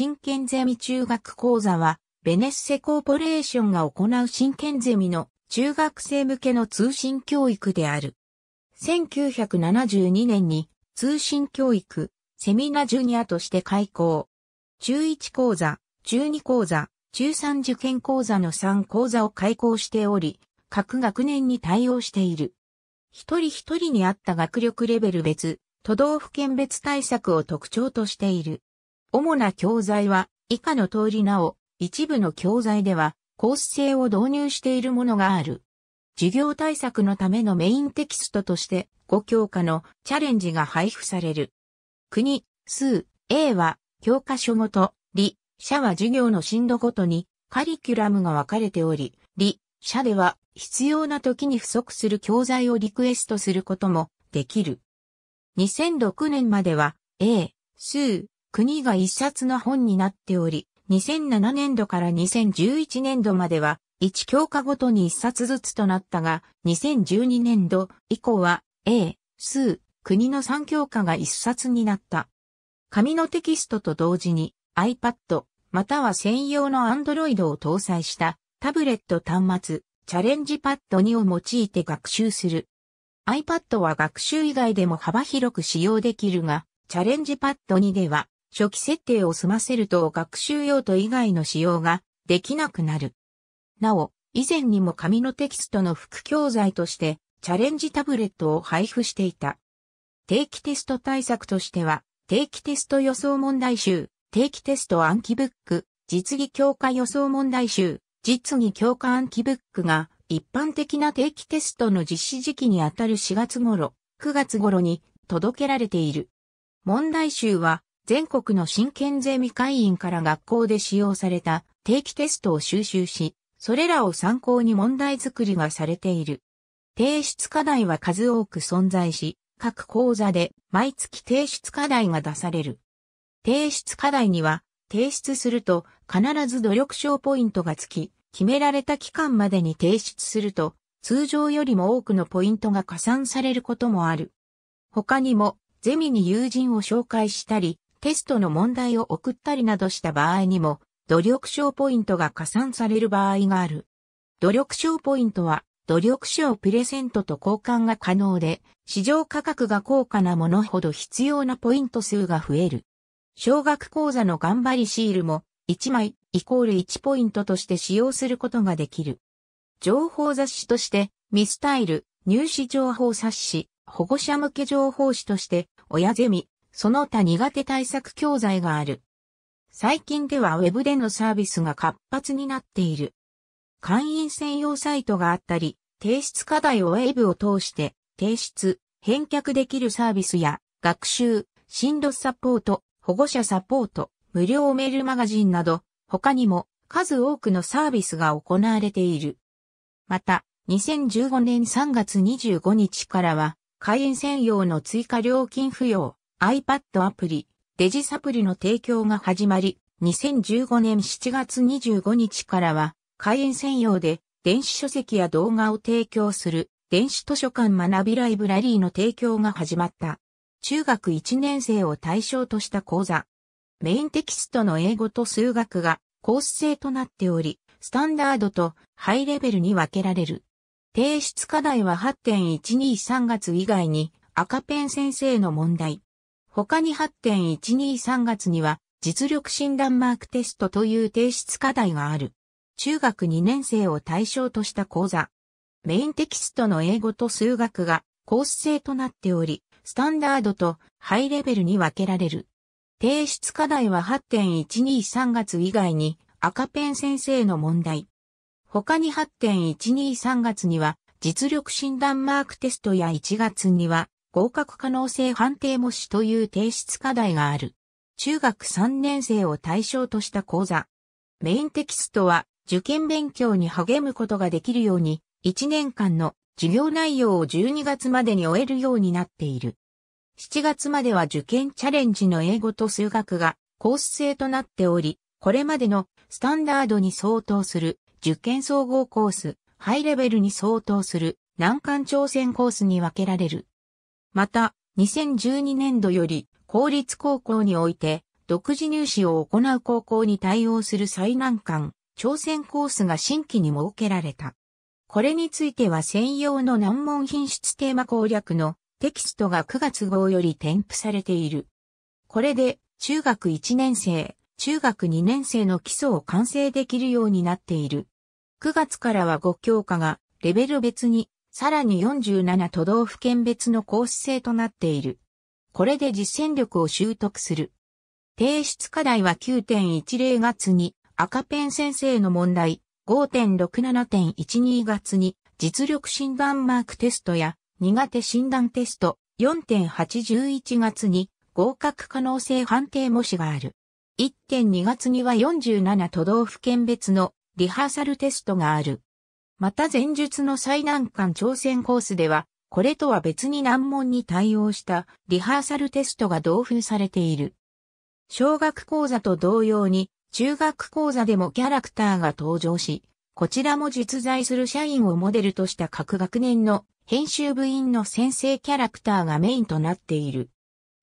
真剣ゼミ中学講座は、ベネッセコーポレーションが行う真剣ゼミの中学生向けの通信教育である。1972年に通信教育、セミナジュニアとして開講。中1講座、中2講座、中3受験講座の3講座を開講しており、各学年に対応している。一人一人に合った学力レベル別、都道府県別対策を特徴としている。主な教材は以下の通りなお、一部の教材ではコース制を導入しているものがある。授業対策のためのメインテキストとして5教科のチャレンジが配布される。国、数、A は教科書ごと、理、社は授業の進度ごとにカリキュラムが分かれており、理、社では必要な時に不足する教材をリクエストすることもできる。2006年までは A、数、国が一冊の本になっており、2007年度から2011年度までは、1教科ごとに一冊ずつとなったが、2012年度以降は、A、数、国の3教科が一冊になった。紙のテキストと同時に iPad、または専用の Android を搭載したタブレット端末、チャレンジパッド2を用いて学習する。iPad は学習以外でも幅広く使用できるが、チャレンジパッド2では初期設定を済ませると学習用途以外の使用ができなくなる。なお、以前にも紙のテキストの副教材としてチャレンジタブレットを配布していた。定期テスト対策としては、定期テスト予想問題集、定期テスト暗記ブック、実技強化予想問題集、実技強化暗記ブックが一般的な定期テストの実施時期にあたる4月頃、9月頃に届けられている。問題集は全国の真剣ゼミ会員から学校で使用された定期テストを収集し、それらを参考に問題作りがされている。提出課題は数多く存在し、各講座で毎月提出課題が出される。提出課題には、提出すると必ず努力賞ポイントがつき、決められた期間までに提出すると、通常よりも多くのポイントが加算されることもある。他にも、ゼミに友人を紹介したり、テストの問題を送ったりなどした場合にも、努力賞ポイントが加算される場合がある。努力賞ポイントは、努力賞プレゼントと交換が可能で、市場価格が高価なものほど必要なポイント数が増える。小学講座の頑張りシールも、1枚イコール1ポイントとして使用することができる。情報雑誌として、ミスタイル、入試情報冊子、保護者向け情報誌として、親ゼミ、その他苦手対策教材がある。最近では Web でのサービスが活発になっている。会員専用サイトがあったり、提出課題を Web を通して提出、返却できるサービスや学習、進路サポート、保護者サポート、無料メールマガジンなど、他にも数多くのサービスが行われている。また、2015年3月25日からは、会員専用の追加料金付与を iPad アプリ、デジサプリの提供が始まり、2015年7月25日からは、開員専用で電子書籍や動画を提供する電子図書館学びライブラリーの提供が始まった。中学1年生を対象とした講座。メインテキストの英語と数学がコース制となっており、スタンダードとハイレベルに分けられる。提出課題は8.123月以外に赤ペン先生の問題、他に8.123月には実力診断マークテストという提出課題がある。中学2年生を対象とした講座。メインテキストの英語と数学がコース制となっており、スタンダードとハイレベルに分けられる。提出課題は8.123月以外に赤ペン先生の問題。他に8.123月には実力診断マークテストや1月には合格可能性判定模試という提出課題がある。中学3年生を対象とした講座。メインテキストは受験勉強に励むことができるように、1年間の授業内容を12月までに終えるようになっている。7月までは受験チャレンジの英語と数学がコース制となっており、これまでのスタンダードに相当する受験総合コース、ハイレベルに相当する難関挑戦コースに分けられる。また、2012年度より公立高校において独自入試を行う高校に対応する最難関、挑戦コースが新規に設けられた。これについては専用の難問品質テーマ攻略のテキストが9月号より添付されている。これで中学1年生、中学2年生の基礎を完成できるようになっている。9月からは5教科がレベル別にさらに47都道府県別のコース制となっている。これで実践力を習得する。提出課題は9.10月に赤ペン先生の問題、5.67.12月に実力診断マークテストや苦手診断テスト、4.811月に合格可能性判定模試がある。1.2月には47都道府県別のリハーサルテストがある。また前述の最難関挑戦コースでは、これとは別に難問に対応したリハーサルテストが同封されている。小学講座と同様に、中学講座でもキャラクターが登場し、こちらも実在する社員をモデルとした各学年の編集部員の先生キャラクターがメインとなっている。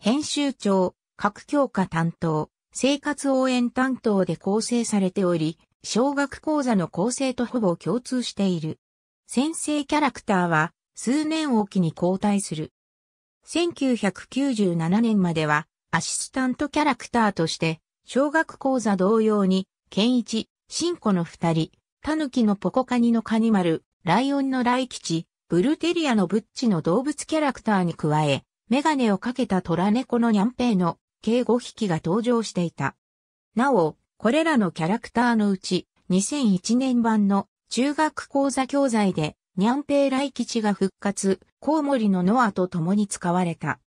編集長、各教科担当、生活応援担当で構成されており、小学講座の構成とほぼ共通している。先生キャラクターは数年おきに交代する。1997年まではアシスタントキャラクターとして小学講座同様に、ケンイチ、シンコの二人、タヌキのポコカニのカニマル、ライオンのライキチ、ブルテリアのブッチの動物キャラクターに加え、メガネをかけたトラ猫のニャンペイの計5匹が登場していた。なお、これらのキャラクターのうち、2001年版の中学講座教材で、ニャンペイ来吉が復活、コウモリのノアと共に使われた。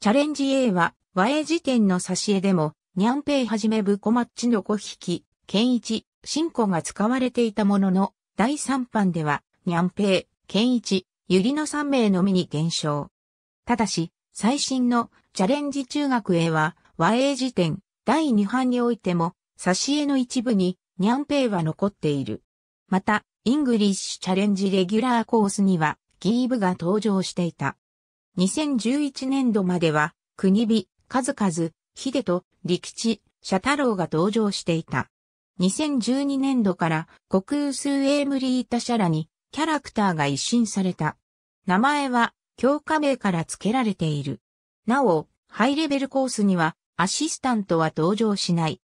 チャレンジ A は、和英辞典の挿絵でも、ニャンペイはじめブコマッチの5匹、ケンイチ、シンコが使われていたものの、第3版では、ニャンペイ、ケンイチ、ユリの3名のみに減少。ただし、最新のチャレンジ中学 A は、和英辞典第2版においても、挿絵の一部に、ニャンペイは残っている。また、イングリッシュチャレンジレギュラーコースには、ギーブが登場していた。2011年度までは、国美、数々、秀と、陸地、タ太郎が登場していた。2012年度から、国空数エームリータシャラに、キャラクターが一新された。名前は、強化名から付けられている。なお、ハイレベルコースには、アシスタントは登場しない。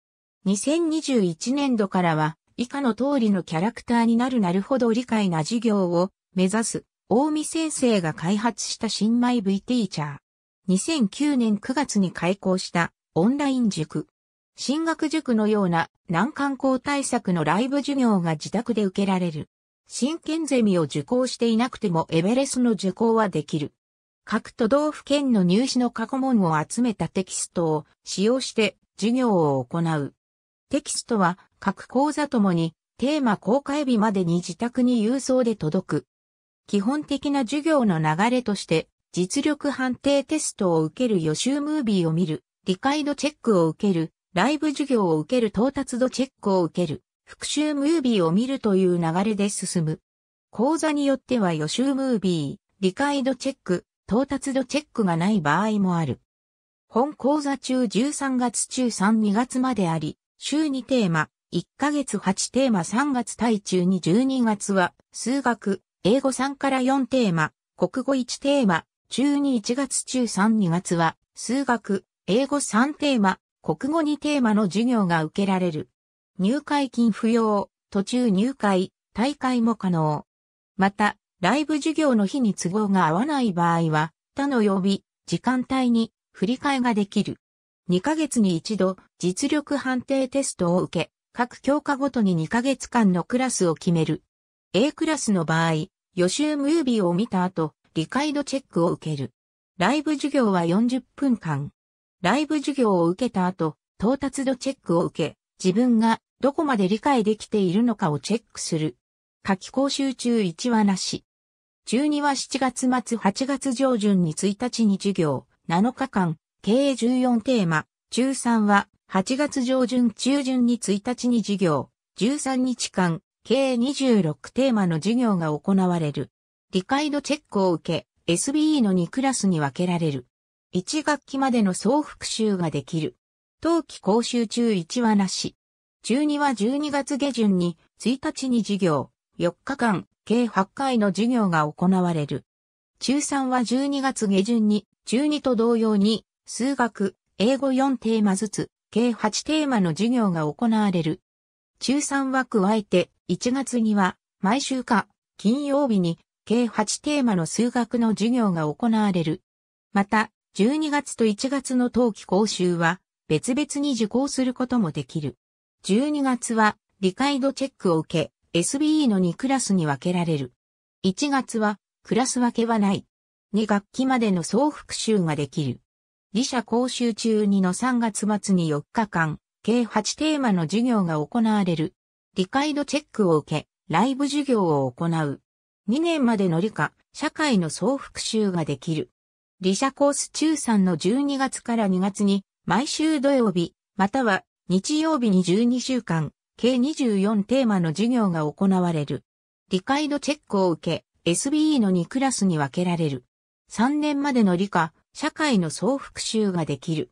2021年度からは、以下の通りのキャラクターになるなるほど理解な授業を目指す、大見先生が開発した新米 V ティーチャー。2009年9月に開校したオンライン塾。進学塾のような難関校対策のライブ授業が自宅で受けられる。真剣ゼミを受講していなくてもエベレスの受講はできる。各都道府県の入試の過去問を集めたテキストを使用して授業を行う。テキストは各講座ともにテーマ公開日までに自宅に郵送で届く。基本的な授業の流れとして実力判定テストを受ける予習ムービーを見る、理解度チェックを受ける、ライブ授業を受ける到達度チェックを受ける、復習ムービーを見るという流れで進む。講座によっては予習ムービー、理解度チェック、到達度チェックがない場合もある。本講座中13月中32月まであり、週2テーマ、1ヶ月8テーマ3月対中に12月は、数学、英語3から4テーマ、国語1テーマ、中に1月中32月は、数学、英語3テーマ、国語2テーマの授業が受けられる。入会金不要、途中入会、大会も可能。また、ライブ授業の日に都合が合わない場合は、他の曜日、時間帯に振り替えができる。2ヶ月に一度実力判定テストを受け、各教科ごとに2ヶ月間のクラスを決める。A クラスの場合、予習ムービーを見た後、理解度チェックを受ける。ライブ授業は40分間。ライブ授業を受けた後、到達度チェックを受け、自分がどこまで理解できているのかをチェックする。夏季講習中1話なし。12は7月末8月上旬に1日に授業、7日間、計14テーマ、中3は8月上旬中旬に1日に授業、13日間、計26テーマの授業が行われる。理解度チェックを受け、SBE の2クラスに分けられる。1学期までの総復習ができる。冬季講習中1話なし。中2は12月下旬に1日に授業、4日間、計8回の授業が行われる。中3は12月下旬に中2と同様に数学、英語4テーマずつ、計8テーマの授業が行われる。中3は加えて、1月には、毎週か、金曜日に、計8テーマの数学の授業が行われる。また、12月と1月の冬季講習は、別々に受講することもできる。12月は、理解度チェックを受け、SBE の2クラスに分けられる。1月は、クラス分けはない。2学期までの総復習ができる。理社講習中2の3月末に4日間、計8テーマの授業が行われる。理解度チェックを受け、ライブ授業を行う。2年までの理科、社会の総復習ができる。理社コース中3の12月から2月に、毎週土曜日、または日曜日に12週間、計24テーマの授業が行われる。理解度チェックを受け、SBE の2クラスに分けられる。3年までの理科、社会の総復習ができる。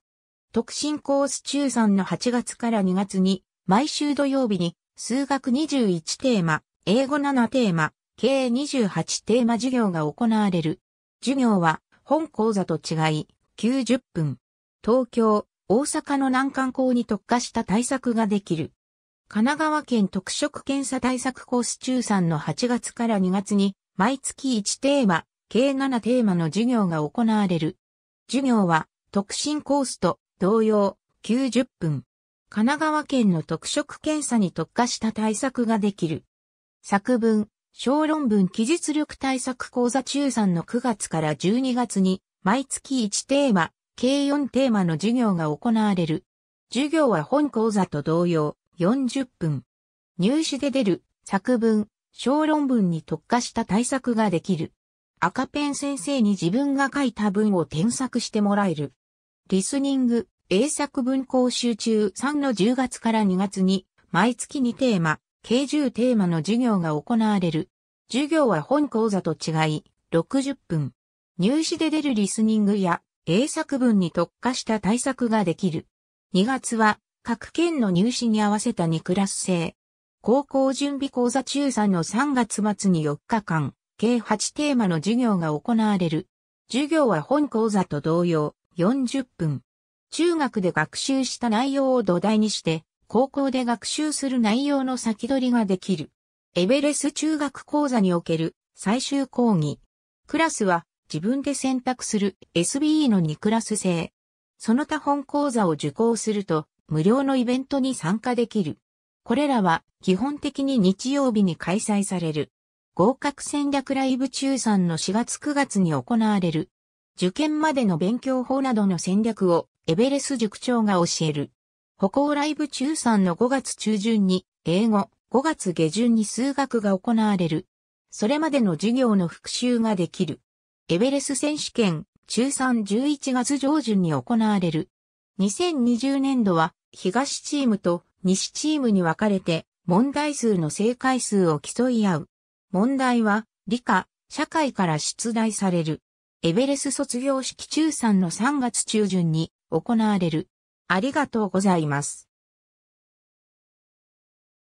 特進コース中3の8月から2月に、毎週土曜日に、数学21テーマ、英語7テーマ、計28テーマ授業が行われる。授業は、本講座と違い、90分。東京、大阪の難関校に特化した対策ができる。神奈川県特色検査対策コース中3の8月から2月に、毎月1テーマ、計7テーマの授業が行われる。授業は特進コースと同様90分。神奈川県の特色検査に特化した対策ができる。作文、小論文記述力対策講座中3の9月から12月に毎月1テーマ、計4テーマの授業が行われる。授業は本講座と同様40分。入試で出る作文、小論文に特化した対策ができる。赤ペン先生に自分が書いた文を添削してもらえる。リスニング、英作文講習中3の10月から2月に、毎月2テーマ、計10テーマの授業が行われる。授業は本講座と違い、60分。入試で出るリスニングや英作文に特化した対策ができる。2月は各県の入試に合わせた2クラス制。高校準備講座中3の3月末に4日間、計8テーマの授業が行われる。授業は本講座と同様、40分。中学で学習した内容を土台にして、高校で学習する内容の先取りができる。エベレス中学講座における最終講義。クラスは自分で選択する SBE の2クラス制。その他本講座を受講すると無料のイベントに参加できる。これらは基本的に日曜日に開催される。合格戦略ライブ中3の4月9月に行われる。受験までの勉強法などの戦略をエベレス塾長が教える。歩行ライブ中3の5月中旬に英語、5月下旬に数学が行われる。それまでの授業の復習ができる。エベレス選手権中311月上旬に行われる。2020年度は東チームと西チームに分かれて問題数の正解数を競い合う。問題は、理科、社会から出題される。エベレス卒業式中3の3月中旬に行われる。ありがとうございます。